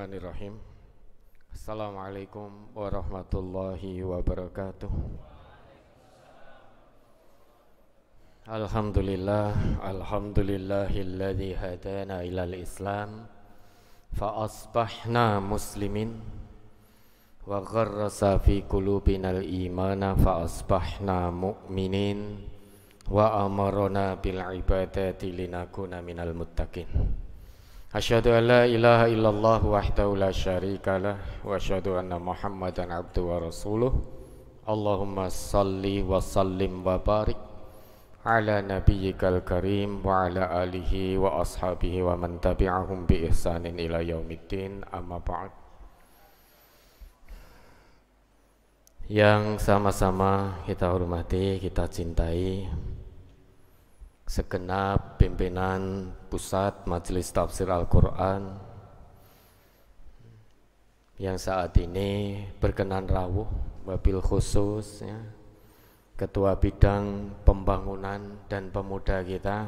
Bismillahirrahmanirrahim Assalamualaikum warahmatullahi wabarakatuh Alhamdulillah Alhamdulillahilladzi hadana ilal islam Faasbahna muslimin Wa fi kulubinal imana Faasbahna mu'minin Wa amarona bil ibadati linakuna minal muttaqin Asyhadu an la ilaha illallah wahdahu la syarika lah wa asyhadu anna muhammadan abduhu wa rasuluh. Allahumma salli wa sallim wa barik ala nabiyyikal karim wa ala alihi wa ashabihi wa man bi ihsanin ila yaumiddin Yang sama-sama kita hormati, kita cintai segenap pimpinan pusat Majelis Tafsir Al-Quran yang saat ini berkenan rawuh wabil khusus ya, Ketua Bidang Pembangunan dan Pemuda kita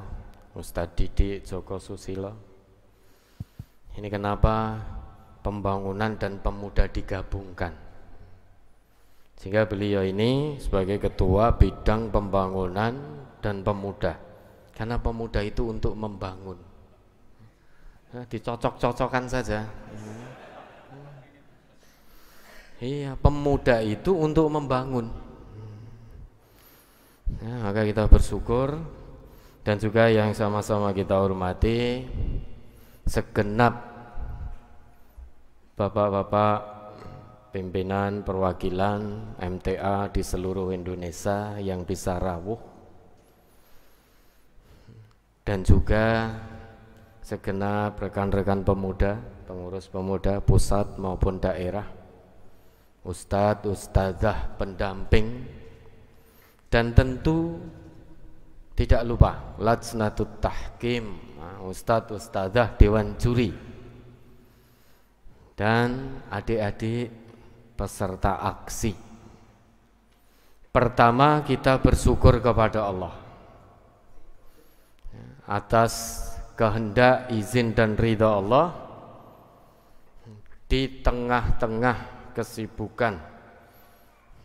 Ustadz Didik Joko Susilo ini kenapa pembangunan dan pemuda digabungkan sehingga beliau ini sebagai Ketua Bidang Pembangunan dan Pemuda karena pemuda itu untuk membangun. dicocok-cocokan saja. Hmm. Iya, pemuda itu untuk membangun. Nah, maka kita bersyukur dan juga yang sama-sama kita hormati segenap bapak-bapak pimpinan perwakilan MTA di seluruh Indonesia yang bisa rawuh dan juga segenap rekan-rekan pemuda, pengurus pemuda pusat maupun daerah, ustadz, ustadzah, pendamping, dan tentu tidak lupa Latsnatut Tahkim, ah, ustadz, ustadzah, dewan juri, dan adik-adik peserta aksi. Pertama kita bersyukur kepada Allah atas kehendak izin dan ridha Allah di tengah-tengah kesibukan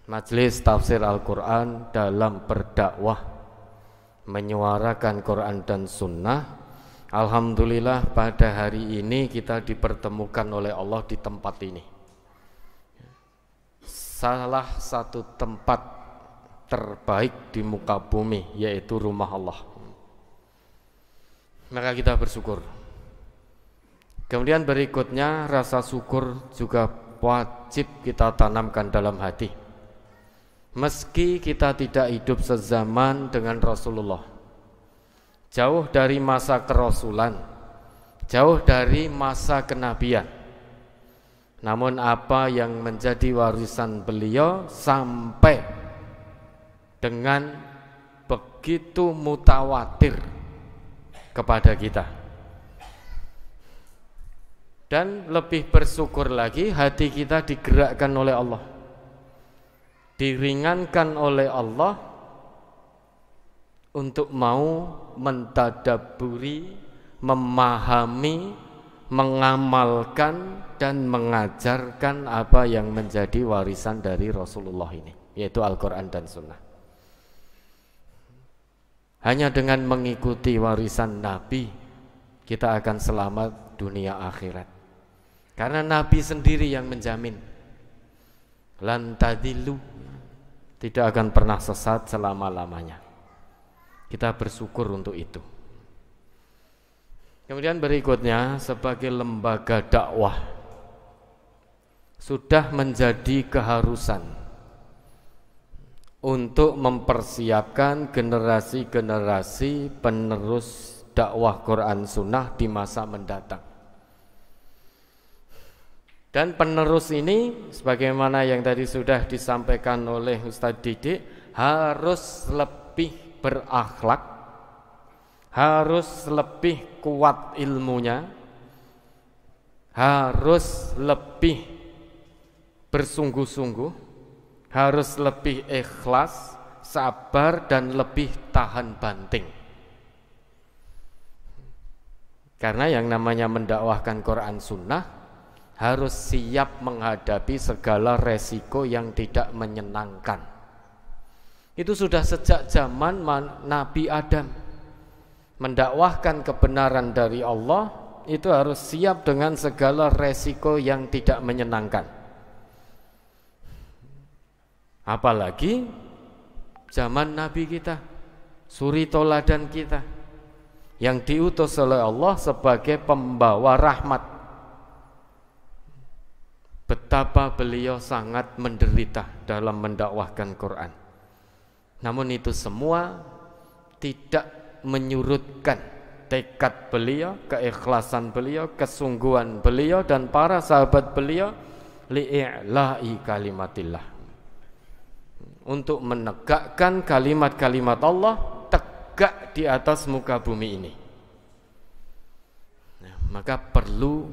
majelis tafsir Al-Quran dalam berdakwah menyuarakan Quran dan Sunnah Alhamdulillah pada hari ini kita dipertemukan oleh Allah di tempat ini salah satu tempat terbaik di muka bumi yaitu rumah Allah maka kita bersyukur. Kemudian berikutnya rasa syukur juga wajib kita tanamkan dalam hati. Meski kita tidak hidup sezaman dengan Rasulullah, jauh dari masa kerasulan, jauh dari masa kenabian. Namun apa yang menjadi warisan beliau sampai dengan begitu mutawatir kepada kita. Dan lebih bersyukur lagi hati kita digerakkan oleh Allah. Diringankan oleh Allah untuk mau mentadaburi, memahami, mengamalkan dan mengajarkan apa yang menjadi warisan dari Rasulullah ini, yaitu Al-Qur'an dan Sunnah. Hanya dengan mengikuti warisan Nabi kita akan selamat dunia akhirat. Karena Nabi sendiri yang menjamin. Lantadilu tidak akan pernah sesat selama-lamanya. Kita bersyukur untuk itu. Kemudian berikutnya sebagai lembaga dakwah sudah menjadi keharusan untuk mempersiapkan generasi-generasi penerus dakwah Quran Sunnah di masa mendatang. Dan penerus ini, sebagaimana yang tadi sudah disampaikan oleh Ustadz Didik, harus lebih berakhlak, harus lebih kuat ilmunya, harus lebih bersungguh-sungguh, harus lebih ikhlas, sabar dan lebih tahan banting. Karena yang namanya mendakwahkan Quran Sunnah harus siap menghadapi segala resiko yang tidak menyenangkan. Itu sudah sejak zaman Nabi Adam mendakwahkan kebenaran dari Allah itu harus siap dengan segala resiko yang tidak menyenangkan. Apalagi zaman Nabi kita, suri toladan kita yang diutus oleh Allah sebagai pembawa rahmat. Betapa beliau sangat menderita dalam mendakwahkan Quran. Namun itu semua tidak menyurutkan tekad beliau, keikhlasan beliau, kesungguhan beliau dan para sahabat beliau li'i'la'i kalimatillah untuk menegakkan kalimat-kalimat Allah tegak di atas muka bumi ini. Nah, maka perlu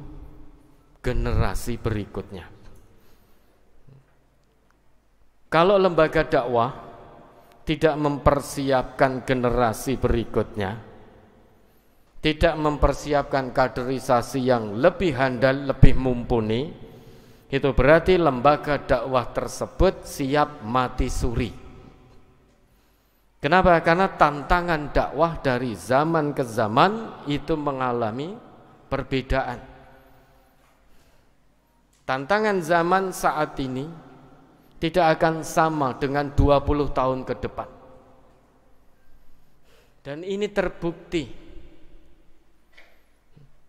generasi berikutnya. Kalau lembaga dakwah tidak mempersiapkan generasi berikutnya, tidak mempersiapkan kaderisasi yang lebih handal, lebih mumpuni, itu berarti lembaga dakwah tersebut siap mati suri. Kenapa? Karena tantangan dakwah dari zaman ke zaman itu mengalami perbedaan. Tantangan zaman saat ini tidak akan sama dengan 20 tahun ke depan. Dan ini terbukti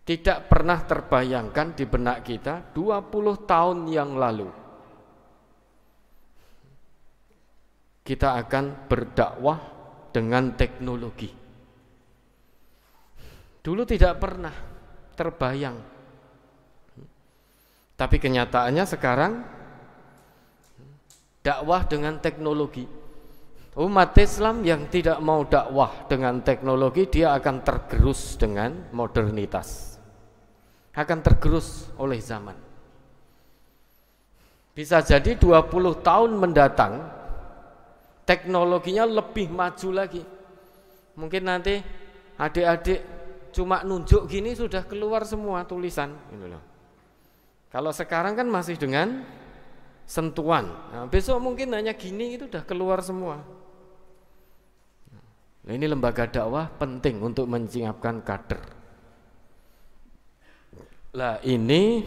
tidak pernah terbayangkan di benak kita 20 tahun yang lalu kita akan berdakwah dengan teknologi. Dulu tidak pernah terbayang. Tapi kenyataannya sekarang dakwah dengan teknologi. Umat Islam yang tidak mau dakwah dengan teknologi dia akan tergerus dengan modernitas akan tergerus oleh zaman. Bisa jadi 20 tahun mendatang teknologinya lebih maju lagi. Mungkin nanti adik-adik cuma nunjuk gini sudah keluar semua tulisan gitu Kalau sekarang kan masih dengan sentuhan. Nah, besok mungkin hanya gini itu sudah keluar semua. Nah, ini lembaga dakwah penting untuk menyiapkan kader. Lah ini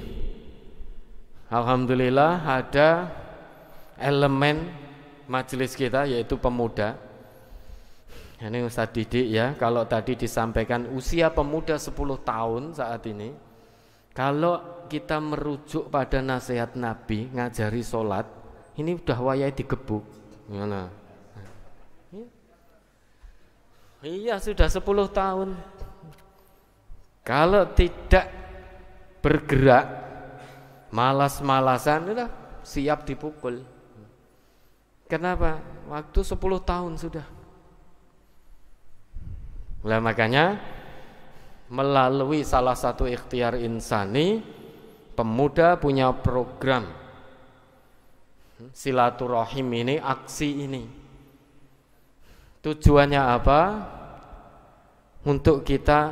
alhamdulillah ada elemen majelis kita yaitu pemuda. Ini Ustaz Didik ya, kalau tadi disampaikan usia pemuda 10 tahun saat ini, kalau kita merujuk pada nasihat Nabi ngajari sholat, ini udah wayai digebuk. Gimana? Iya sudah 10 tahun. Kalau tidak bergerak malas-malasan sudah siap dipukul. Kenapa? Waktu 10 tahun sudah. Lah makanya melalui salah satu ikhtiar insani pemuda punya program silaturahim ini aksi ini tujuannya apa untuk kita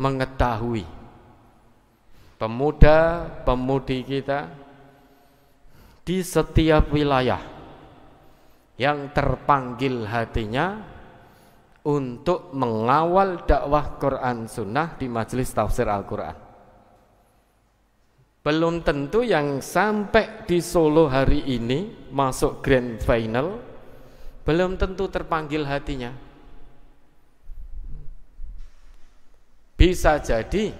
mengetahui pemuda, pemudi kita di setiap wilayah yang terpanggil hatinya untuk mengawal dakwah Quran Sunnah di majelis tafsir Al-Quran. Belum tentu yang sampai di Solo hari ini masuk grand final, belum tentu terpanggil hatinya. Bisa jadi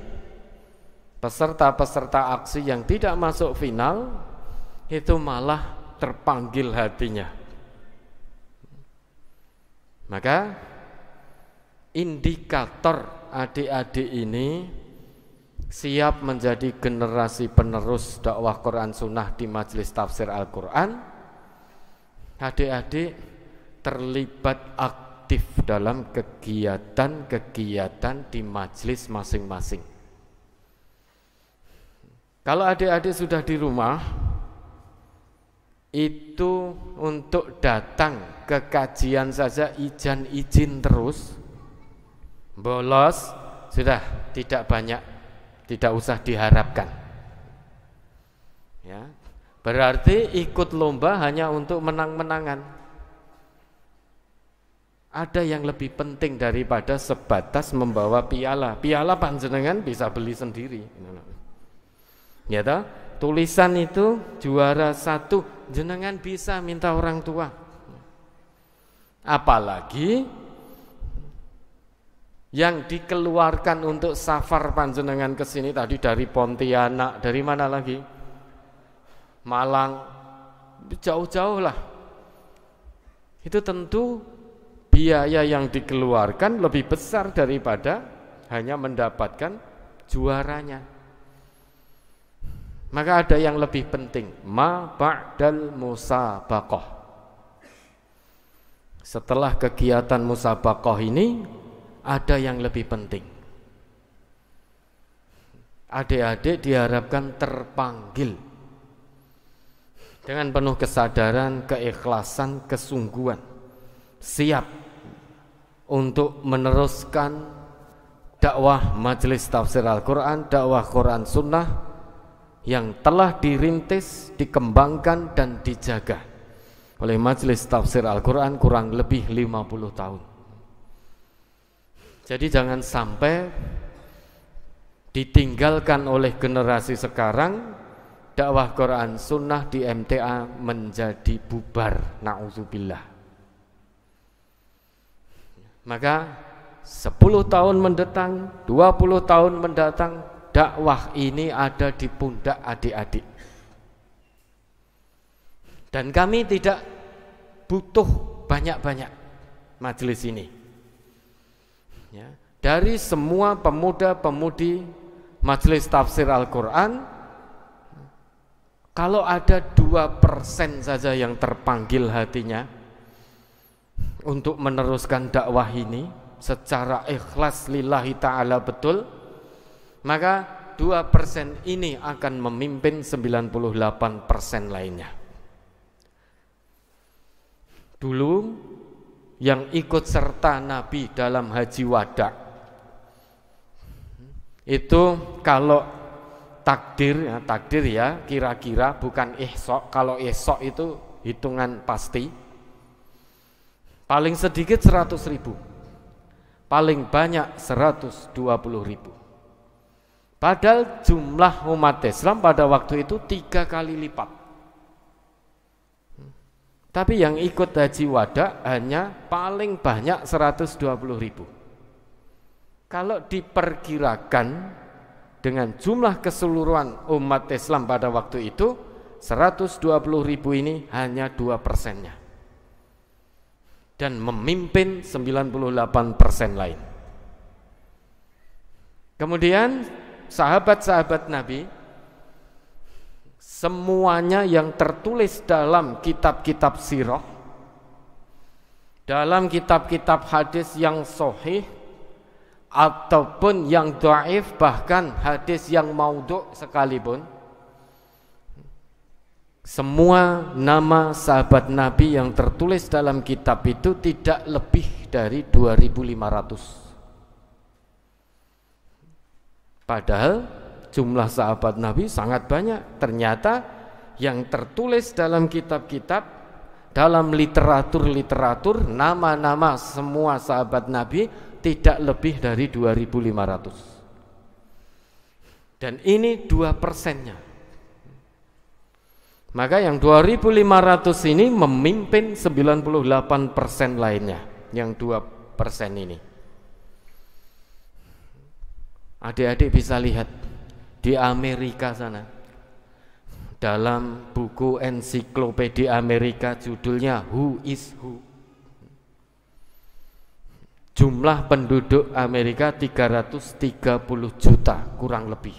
peserta-peserta aksi yang tidak masuk final itu malah terpanggil hatinya. Maka indikator adik-adik ini siap menjadi generasi penerus dakwah Quran Sunnah di Majelis Tafsir Al-Quran adik-adik terlibat aktif dalam kegiatan-kegiatan di majelis masing-masing kalau adik-adik sudah di rumah, itu untuk datang ke kajian saja ijan izin terus, bolos, sudah tidak banyak, tidak usah diharapkan. Ya, berarti ikut lomba hanya untuk menang-menangan ada yang lebih penting daripada sebatas membawa piala. Piala panjenengan bisa beli sendiri ya toh tulisan itu juara satu jenengan bisa minta orang tua apalagi yang dikeluarkan untuk safar panjenengan ke sini tadi dari Pontianak dari mana lagi Malang jauh-jauh lah itu tentu biaya yang dikeluarkan lebih besar daripada hanya mendapatkan juaranya maka ada yang lebih penting, ma ba'dal musabaqah. Setelah kegiatan musabaqah ini ada yang lebih penting. Adik-adik diharapkan terpanggil dengan penuh kesadaran, keikhlasan, kesungguhan, siap untuk meneruskan dakwah majelis tafsir Al-Quran, dakwah Quran Sunnah, yang telah dirintis, dikembangkan dan dijaga oleh Majelis Tafsir Al-Qur'an kurang lebih 50 tahun. Jadi jangan sampai ditinggalkan oleh generasi sekarang dakwah Quran Sunnah di MTA menjadi bubar. Nauzubillah. Maka 10 tahun mendatang, 20 tahun mendatang dakwah ini ada di pundak adik-adik. Dan kami tidak butuh banyak-banyak majelis ini. Ya, dari semua pemuda-pemudi majelis tafsir Al-Quran, kalau ada dua persen saja yang terpanggil hatinya untuk meneruskan dakwah ini secara ikhlas lillahi ta'ala betul, maka 2% ini akan memimpin 98% lainnya. Dulu yang ikut serta Nabi dalam haji wada itu kalau takdir ya, takdir ya kira-kira bukan esok kalau esok itu hitungan pasti paling sedikit 100 ribu paling banyak 120 ribu Padahal jumlah umat Islam pada waktu itu tiga kali lipat. Tapi yang ikut haji wada hanya paling banyak 120 ribu. Kalau diperkirakan dengan jumlah keseluruhan umat Islam pada waktu itu 120 ribu ini hanya dua persennya dan memimpin 98 persen lain. Kemudian sahabat-sahabat Nabi semuanya yang tertulis dalam kitab-kitab sirah dalam kitab-kitab hadis yang sahih ataupun yang dhaif bahkan hadis yang maudhu sekalipun semua nama sahabat Nabi yang tertulis dalam kitab itu tidak lebih dari 2500 Padahal jumlah sahabat Nabi sangat banyak. Ternyata yang tertulis dalam kitab-kitab dalam literatur-literatur nama-nama semua sahabat Nabi tidak lebih dari 2500 dan ini dua persennya maka yang 2500 ini memimpin 98 persen lainnya yang dua persen ini Adik-adik bisa lihat di Amerika sana. Dalam buku ensiklopedia Amerika judulnya Who is Who. Jumlah penduduk Amerika 330 juta kurang lebih.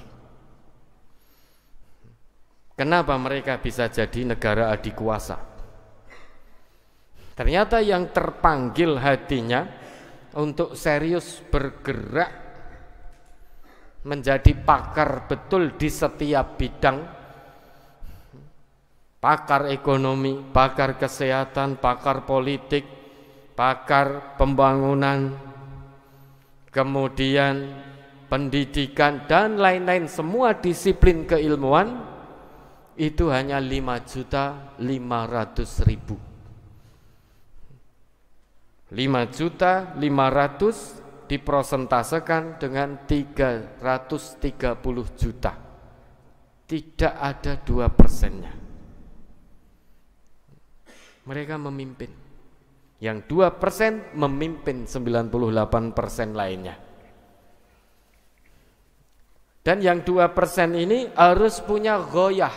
Kenapa mereka bisa jadi negara adikuasa? Ternyata yang terpanggil hatinya untuk serius bergerak menjadi pakar betul di setiap bidang pakar ekonomi, pakar kesehatan, pakar politik, pakar pembangunan, kemudian pendidikan dan lain-lain semua disiplin keilmuan itu hanya 5 juta 500 ribu 5 juta 500 diprosentasekan dengan 330 juta tidak ada dua persennya mereka memimpin yang dua persen memimpin 98 persen lainnya dan yang dua persen ini harus punya goyah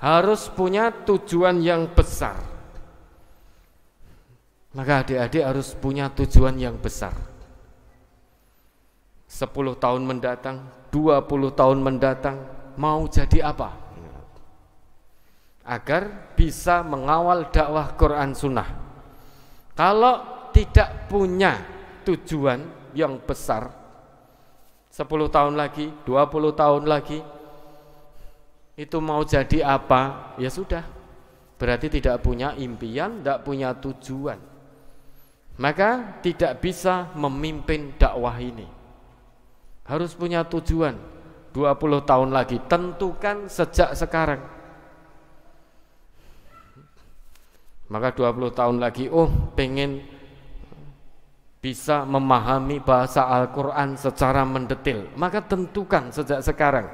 harus punya tujuan yang besar maka adik-adik harus punya tujuan yang besar. 10 tahun mendatang, 20 tahun mendatang, mau jadi apa? Agar bisa mengawal dakwah Quran Sunnah. Kalau tidak punya tujuan yang besar, 10 tahun lagi, 20 tahun lagi, itu mau jadi apa? Ya sudah, berarti tidak punya impian, tidak punya tujuan maka tidak bisa memimpin dakwah ini. Harus punya tujuan 20 tahun lagi, tentukan sejak sekarang. Maka 20 tahun lagi, oh pengen bisa memahami bahasa Al-Quran secara mendetil, maka tentukan sejak sekarang.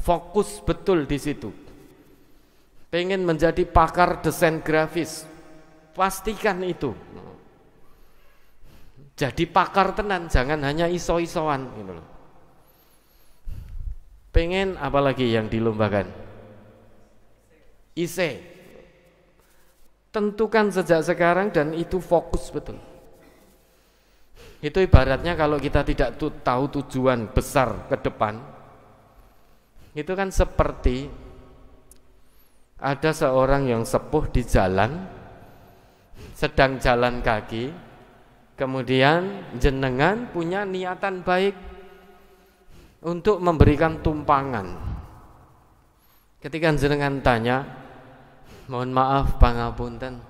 Fokus betul di situ. Pengen menjadi pakar desain grafis, pastikan itu. Jadi pakar tenan, jangan hanya iso-isoan gitu loh. Pengen apalagi yang dilombakan? Ise. Tentukan sejak sekarang dan itu fokus betul. Itu ibaratnya kalau kita tidak tahu tujuan besar ke depan, itu kan seperti ada seorang yang sepuh di jalan, sedang jalan kaki, Kemudian jenengan punya niatan baik untuk memberikan tumpangan. Ketika jenengan tanya, mohon maaf pangapunten,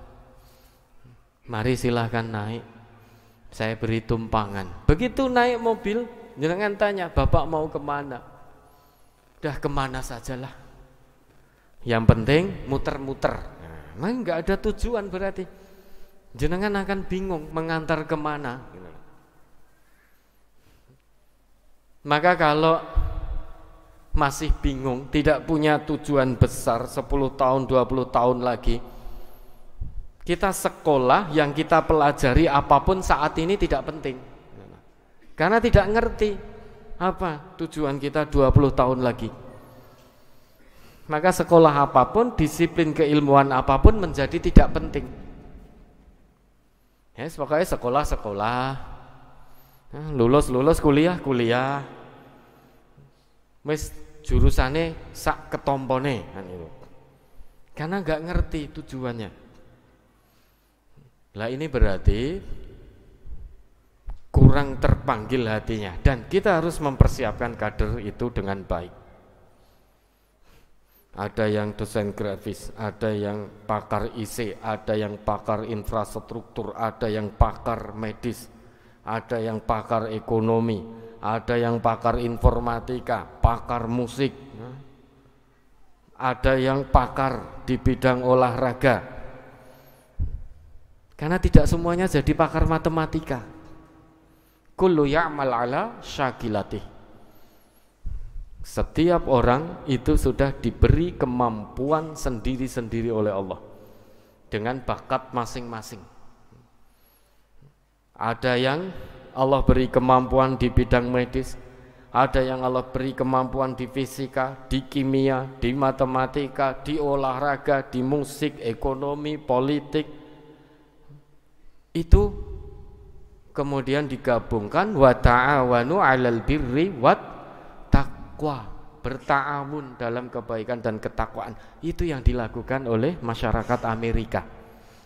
mari silahkan naik, saya beri tumpangan. Begitu naik mobil, jenengan tanya, bapak mau kemana? Dah kemana sajalah. Yang penting muter-muter. Nah, enggak ada tujuan berarti jenengan akan bingung mengantar kemana. Maka kalau masih bingung, tidak punya tujuan besar 10 tahun, 20 tahun lagi, kita sekolah yang kita pelajari apapun saat ini tidak penting. Karena tidak ngerti apa tujuan kita 20 tahun lagi. Maka sekolah apapun, disiplin keilmuan apapun menjadi tidak penting. Ya, yes, sekolah-sekolah. Ya, lulus-lulus kuliah-kuliah. mes jurusane sak ketompone kan itu. Karena nggak ngerti tujuannya. Lah ini berarti kurang terpanggil hatinya dan kita harus mempersiapkan kader itu dengan baik. Ada yang desain grafis, ada yang pakar IC, ada yang pakar infrastruktur, ada yang pakar medis, ada yang pakar ekonomi, ada yang pakar informatika, pakar musik, ada yang pakar di bidang olahraga. Karena tidak semuanya jadi pakar matematika. Kullu ya'mal ala syakilatih setiap orang itu sudah diberi kemampuan sendiri-sendiri oleh Allah dengan bakat masing-masing. Ada yang Allah beri kemampuan di bidang medis, ada yang Allah beri kemampuan di fisika, di kimia, di matematika, di olahraga, di musik, ekonomi, politik. Itu kemudian digabungkan wa ta'awanu 'alal birri wat bertakwa, bertaamun dalam kebaikan dan ketakwaan. Itu yang dilakukan oleh masyarakat Amerika.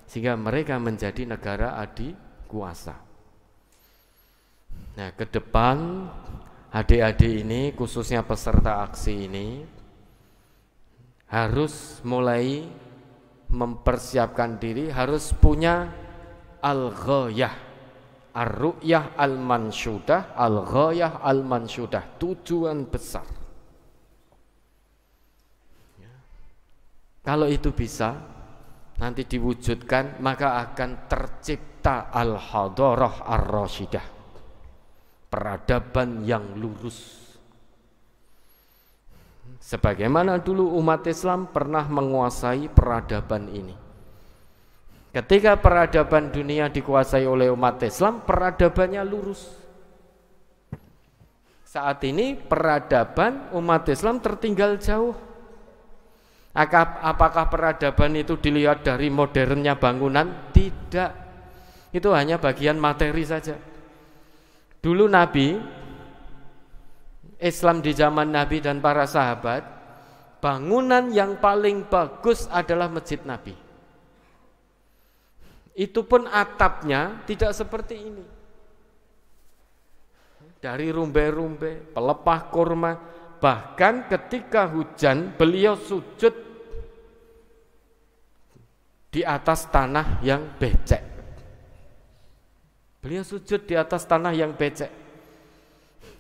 Sehingga mereka menjadi negara adi kuasa. Nah, ke depan adik-adik ini khususnya peserta aksi ini harus mulai mempersiapkan diri, harus punya al-ghayah Ar-ru'yah al-mansyudah, al-ghayah al-mansyudah, tujuan besar. Ya. Kalau itu bisa, nanti diwujudkan, maka akan tercipta al-hadoroh ar-rasyidah. Peradaban yang lurus. Sebagaimana dulu umat Islam pernah menguasai peradaban ini. Ketika peradaban dunia dikuasai oleh umat Islam, peradabannya lurus. Saat ini peradaban umat Islam tertinggal jauh. Apakah peradaban itu dilihat dari modernnya bangunan? Tidak. Itu hanya bagian materi saja. Dulu Nabi Islam di zaman Nabi dan para sahabat, bangunan yang paling bagus adalah Masjid Nabi. Itu pun atapnya tidak seperti ini. Dari rumbe-rumbe, pelepah kurma, bahkan ketika hujan beliau sujud di atas tanah yang becek. Beliau sujud di atas tanah yang becek.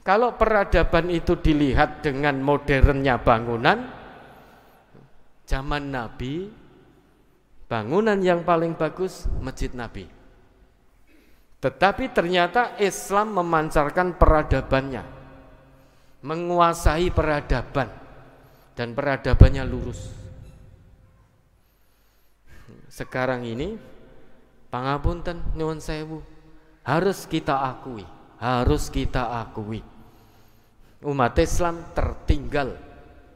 Kalau peradaban itu dilihat dengan modernnya bangunan, zaman Nabi bangunan yang paling bagus Masjid Nabi. Tetapi ternyata Islam memancarkan peradabannya, menguasai peradaban, dan peradabannya lurus. Sekarang ini, pangapunten nyuwun sewu, harus kita akui, harus kita akui. Umat Islam tertinggal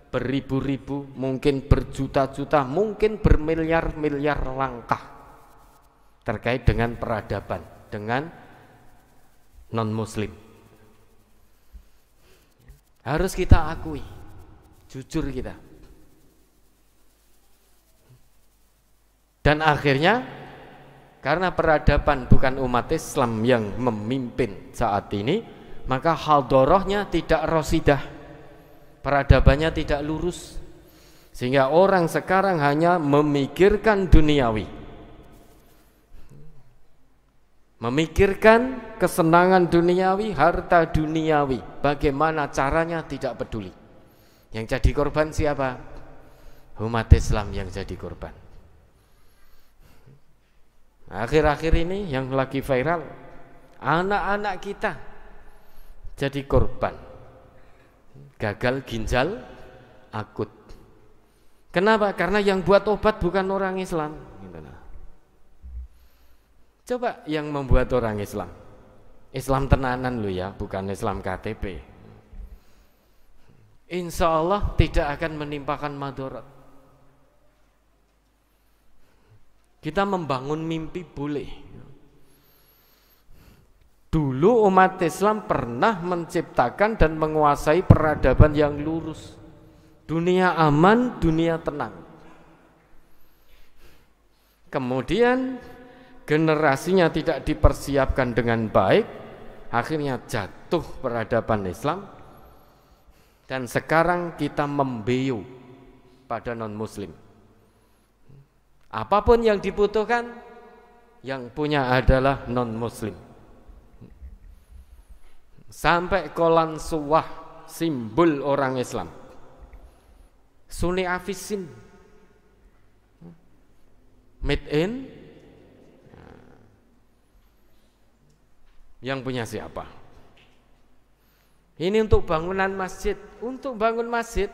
beribu-ribu, mungkin berjuta-juta, mungkin bermiliar-miliar langkah terkait dengan peradaban dengan non-muslim. Harus kita akui, jujur kita. Dan akhirnya karena peradaban bukan umat Islam yang memimpin saat ini, maka hal dorohnya tidak rosidah peradabannya tidak lurus sehingga orang sekarang hanya memikirkan duniawi memikirkan kesenangan duniawi harta duniawi bagaimana caranya tidak peduli yang jadi korban siapa umat Islam yang jadi korban akhir-akhir ini yang lagi viral anak-anak kita jadi korban gagal ginjal akut. Kenapa? Karena yang buat obat bukan orang Islam. Gitu nah. Coba yang membuat orang Islam. Islam tenanan lo ya, bukan Islam KTP. Insya Allah tidak akan menimpakan madorot. Kita membangun mimpi boleh, Dulu umat Islam pernah menciptakan dan menguasai peradaban yang lurus. Dunia aman, dunia tenang. Kemudian generasinya tidak dipersiapkan dengan baik, akhirnya jatuh peradaban Islam. Dan sekarang kita membeu pada non-muslim. Apapun yang dibutuhkan, yang punya adalah non-muslim sampai kolan suwah simbol orang Islam Sunni Afisin made in yang punya siapa ini untuk bangunan masjid untuk bangun masjid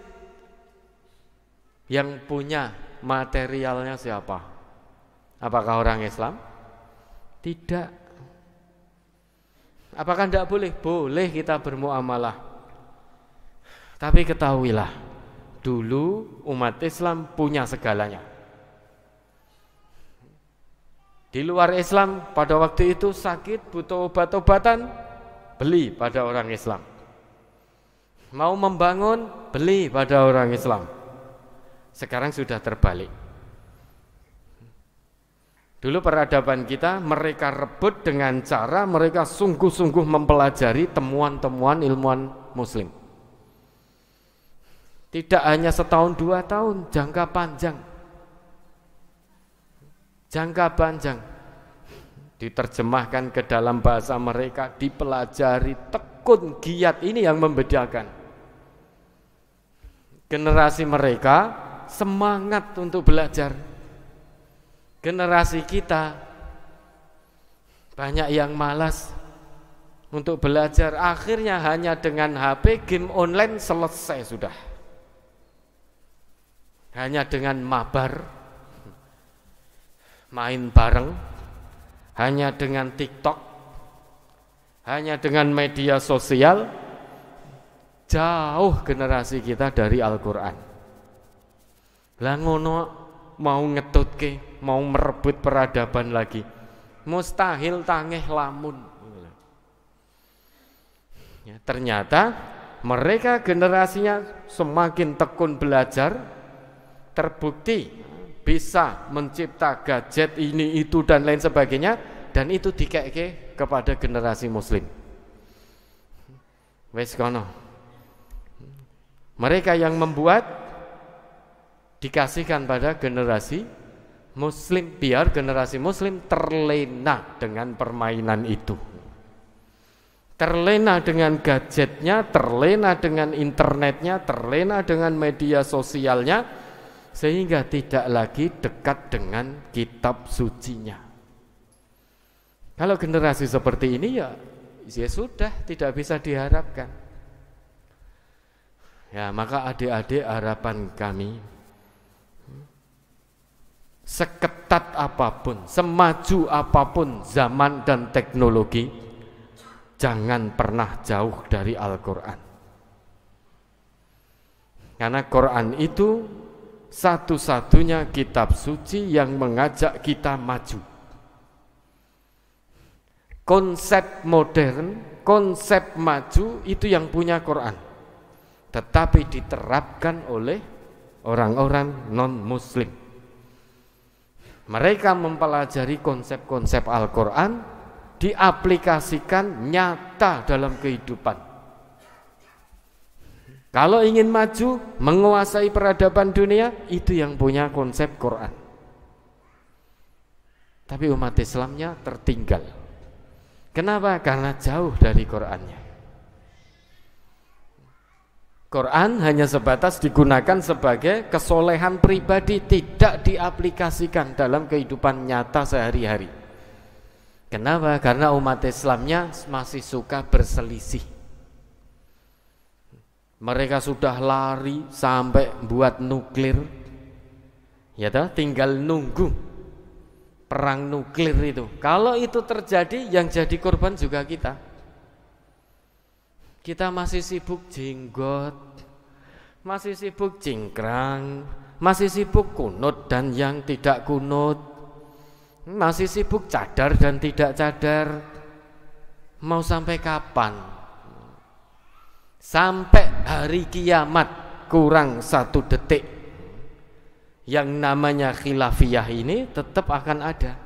yang punya materialnya siapa apakah orang Islam tidak Apakah tidak boleh? Boleh kita bermuamalah. Tapi ketahuilah, dulu umat Islam punya segalanya. Di luar Islam pada waktu itu sakit butuh obat-obatan, beli pada orang Islam. Mau membangun, beli pada orang Islam. Sekarang sudah terbalik. Dulu peradaban kita mereka rebut dengan cara mereka sungguh-sungguh mempelajari temuan-temuan ilmuwan muslim. Tidak hanya setahun dua tahun, jangka panjang. Jangka panjang. Diterjemahkan ke dalam bahasa mereka, dipelajari tekun giat ini yang membedakan. Generasi mereka semangat untuk belajar generasi kita banyak yang malas untuk belajar akhirnya hanya dengan HP game online selesai sudah hanya dengan mabar main bareng hanya dengan TikTok hanya dengan media sosial jauh generasi kita dari Al-Qur'an lah ngono mau ngetutke mau merebut peradaban lagi mustahil tangeh lamun ya, ternyata mereka generasinya semakin tekun belajar terbukti bisa mencipta gadget ini itu dan lain sebagainya dan itu dikeke kepada generasi muslim wes mereka yang membuat dikasihkan pada generasi Muslim biar generasi Muslim terlena dengan permainan itu, terlena dengan gadgetnya, terlena dengan internetnya, terlena dengan media sosialnya, sehingga tidak lagi dekat dengan kitab sucinya. Kalau generasi seperti ini ya, ya sudah tidak bisa diharapkan. Ya, maka adik-adik harapan kami seketat apapun, semaju apapun zaman dan teknologi, jangan pernah jauh dari Al-Quran. Karena Quran itu satu-satunya kitab suci yang mengajak kita maju. Konsep modern, konsep maju itu yang punya Quran. Tetapi diterapkan oleh orang-orang non-muslim mereka mempelajari konsep-konsep Al-Quran diaplikasikan nyata dalam kehidupan. Kalau ingin maju, menguasai peradaban dunia, itu yang punya konsep Quran. Tapi umat Islamnya tertinggal. Kenapa? Karena jauh dari Qurannya. Quran hanya sebatas digunakan sebagai kesolehan pribadi tidak diaplikasikan dalam kehidupan nyata sehari-hari kenapa? karena umat islamnya masih suka berselisih mereka sudah lari sampai buat nuklir ya toh? tinggal nunggu perang nuklir itu kalau itu terjadi yang jadi korban juga kita kita masih sibuk jenggot, masih sibuk cingkrang, masih sibuk kunut dan yang tidak kunut, masih sibuk cadar dan tidak cadar. Mau sampai kapan? Sampai hari kiamat kurang satu detik. Yang namanya khilafiyah ini tetap akan ada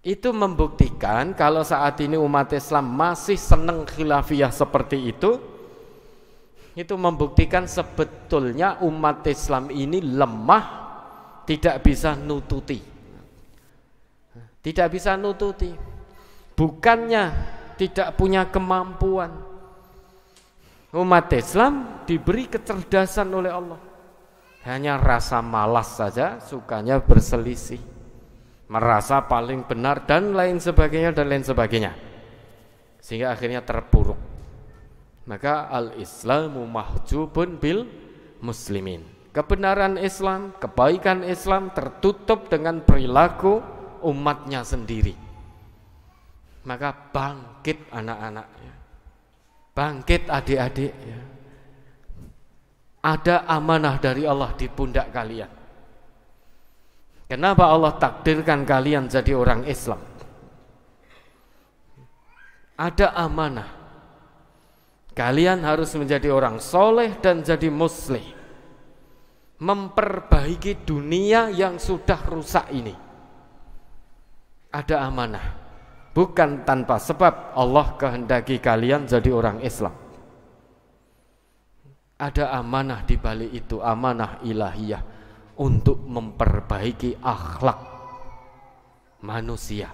itu membuktikan kalau saat ini umat Islam masih senang khilafiyah seperti itu itu membuktikan sebetulnya umat Islam ini lemah tidak bisa nututi tidak bisa nututi bukannya tidak punya kemampuan umat Islam diberi kecerdasan oleh Allah hanya rasa malas saja sukanya berselisih merasa paling benar dan lain sebagainya dan lain sebagainya sehingga akhirnya terpuruk maka al Islamu mahjubun bil muslimin kebenaran Islam kebaikan Islam tertutup dengan perilaku umatnya sendiri maka bangkit anak anak bangkit adik-adik ya. ada amanah dari Allah di pundak kalian Kenapa Allah takdirkan kalian jadi orang Islam? Ada amanah. Kalian harus menjadi orang soleh dan jadi muslim. Memperbaiki dunia yang sudah rusak ini. Ada amanah. Bukan tanpa sebab Allah kehendaki kalian jadi orang Islam. Ada amanah di balik itu, amanah ilahiyah untuk memperbaiki akhlak manusia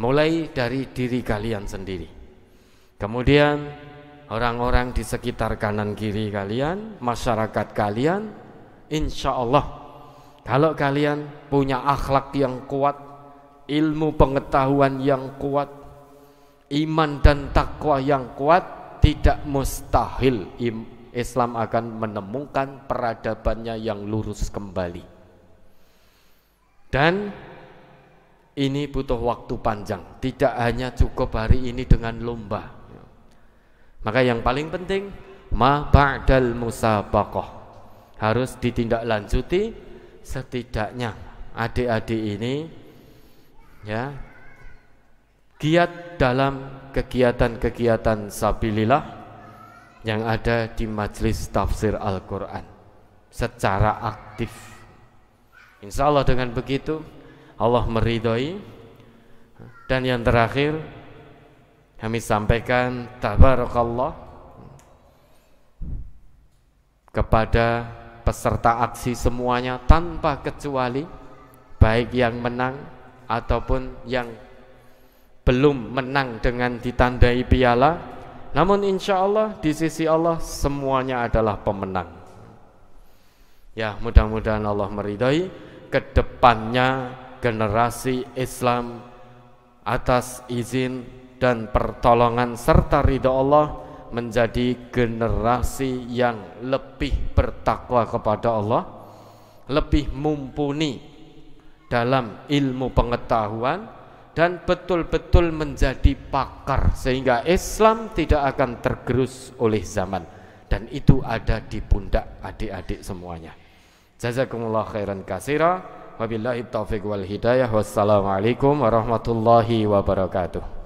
mulai dari diri kalian sendiri kemudian orang-orang di sekitar kanan kiri kalian masyarakat kalian insya Allah kalau kalian punya akhlak yang kuat ilmu pengetahuan yang kuat iman dan takwa yang kuat tidak mustahil Islam akan menemukan peradabannya yang lurus kembali. Dan ini butuh waktu panjang, tidak hanya cukup hari ini dengan lomba. Maka yang paling penting ma ba'dal musabaqah harus ditindaklanjuti setidaknya adik-adik ini ya giat dalam kegiatan-kegiatan sabilillah yang ada di majlis tafsir Al-Quran secara aktif. Insya Allah dengan begitu Allah meridhoi dan yang terakhir kami sampaikan tabarakallah kepada peserta aksi semuanya tanpa kecuali baik yang menang ataupun yang belum menang dengan ditandai piala namun insya Allah di sisi Allah semuanya adalah pemenang. Ya mudah-mudahan Allah meridai kedepannya generasi Islam atas izin dan pertolongan serta ridho Allah menjadi generasi yang lebih bertakwa kepada Allah, lebih mumpuni dalam ilmu pengetahuan, dan betul-betul menjadi pakar sehingga Islam tidak akan tergerus oleh zaman dan itu ada di pundak adik-adik semuanya. Jazakumullah khairan kasira. Wabillahi taufiq wal hidayah. Wassalamualaikum warahmatullahi wabarakatuh.